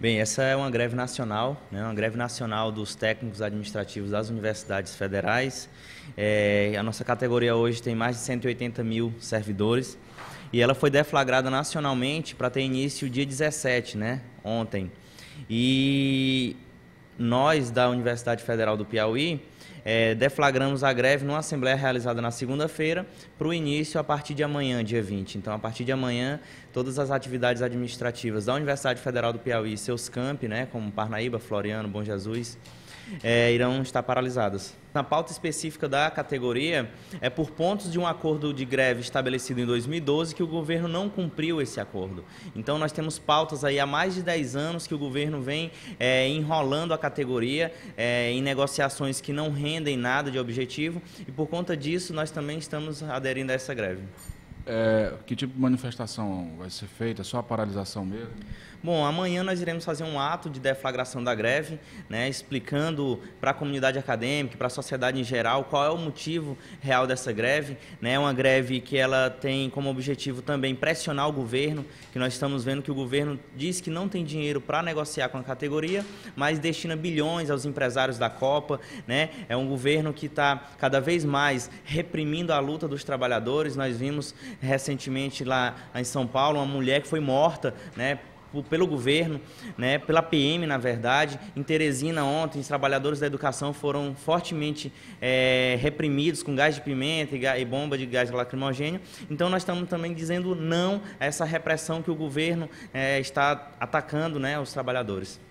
Bem, essa é uma greve nacional, né? uma greve nacional dos técnicos administrativos das universidades federais. É, a nossa categoria hoje tem mais de 180 mil servidores e ela foi deflagrada nacionalmente para ter início dia 17, né? ontem. E nós, da Universidade Federal do Piauí, é, deflagramos a greve numa assembleia realizada na segunda-feira para o início a partir de amanhã, dia 20. Então, a partir de amanhã, todas as atividades administrativas da Universidade Federal do Piauí e seus campi, né, como Parnaíba, Floriano, Bom Jesus, é, irão estar paralisadas. Na pauta específica da categoria, é por pontos de um acordo de greve estabelecido em 2012 que o governo não cumpriu esse acordo. Então, nós temos pautas aí há mais de 10 anos que o governo vem é, enrolando a categoria é, em negociações que não rendem nada de objetivo e, por conta disso, nós também estamos aderindo a essa greve. É, que tipo de manifestação vai ser feita? Só a paralisação mesmo? Bom, amanhã nós iremos fazer um ato de deflagração da greve, né, explicando para a comunidade acadêmica, para a sociedade em geral, qual é o motivo real dessa greve. É né, uma greve que ela tem como objetivo também pressionar o governo, que nós estamos vendo que o governo diz que não tem dinheiro para negociar com a categoria, mas destina bilhões aos empresários da Copa. Né? É um governo que está cada vez mais reprimindo a luta dos trabalhadores. Nós vimos recentemente lá em São Paulo, uma mulher que foi morta, né, pelo governo, né, pela PM, na verdade. Em Teresina, ontem, os trabalhadores da educação foram fortemente é, reprimidos com gás de pimenta e, e bomba de gás lacrimogênio. Então, nós estamos também dizendo não a essa repressão que o governo é, está atacando né, os trabalhadores.